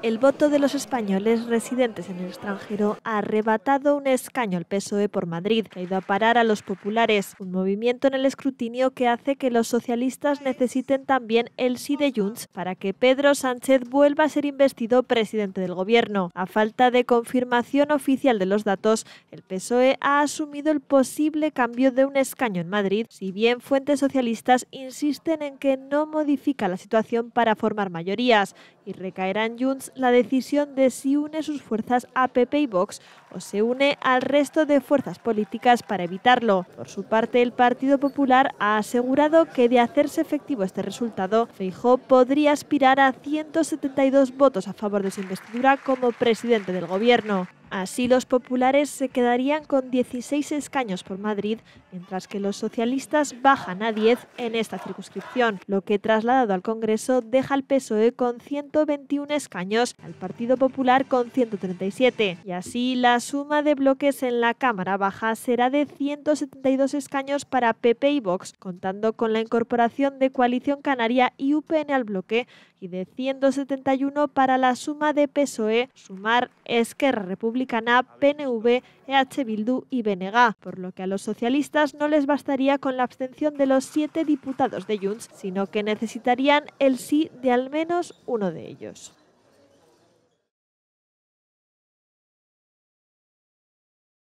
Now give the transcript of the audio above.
El voto de los españoles residentes en el extranjero ha arrebatado un escaño al PSOE por Madrid, que ha ido a parar a los populares, un movimiento en el escrutinio que hace que los socialistas necesiten también el sí de Junts para que Pedro Sánchez vuelva a ser investido presidente del gobierno. A falta de confirmación oficial de los datos, el PSOE ha asumido el posible cambio de un escaño en Madrid, si bien fuentes socialistas insisten en que no modifica la situación para formar mayorías y recaerán Junts la decisión de si une sus fuerzas a PP y Vox o se une al resto de fuerzas políticas para evitarlo. Por su parte, el Partido Popular ha asegurado que de hacerse efectivo este resultado, Feijó podría aspirar a 172 votos a favor de su investidura como presidente del gobierno. Así los populares se quedarían con 16 escaños por Madrid, mientras que los socialistas bajan a 10 en esta circunscripción, lo que trasladado al Congreso deja al PSOE con 121 escaños, al Partido Popular con 137. Y así la suma de bloques en la Cámara Baja será de 172 escaños para PP y Vox, contando con la incorporación de Coalición Canaria y UPN al bloque, y de 171 para la suma de PSOE, Sumar, Esquerra Republicana republicana, PNV, EH Bildu y BNG, por lo que a los socialistas no les bastaría con la abstención de los siete diputados de Junts, sino que necesitarían el sí de al menos uno de ellos.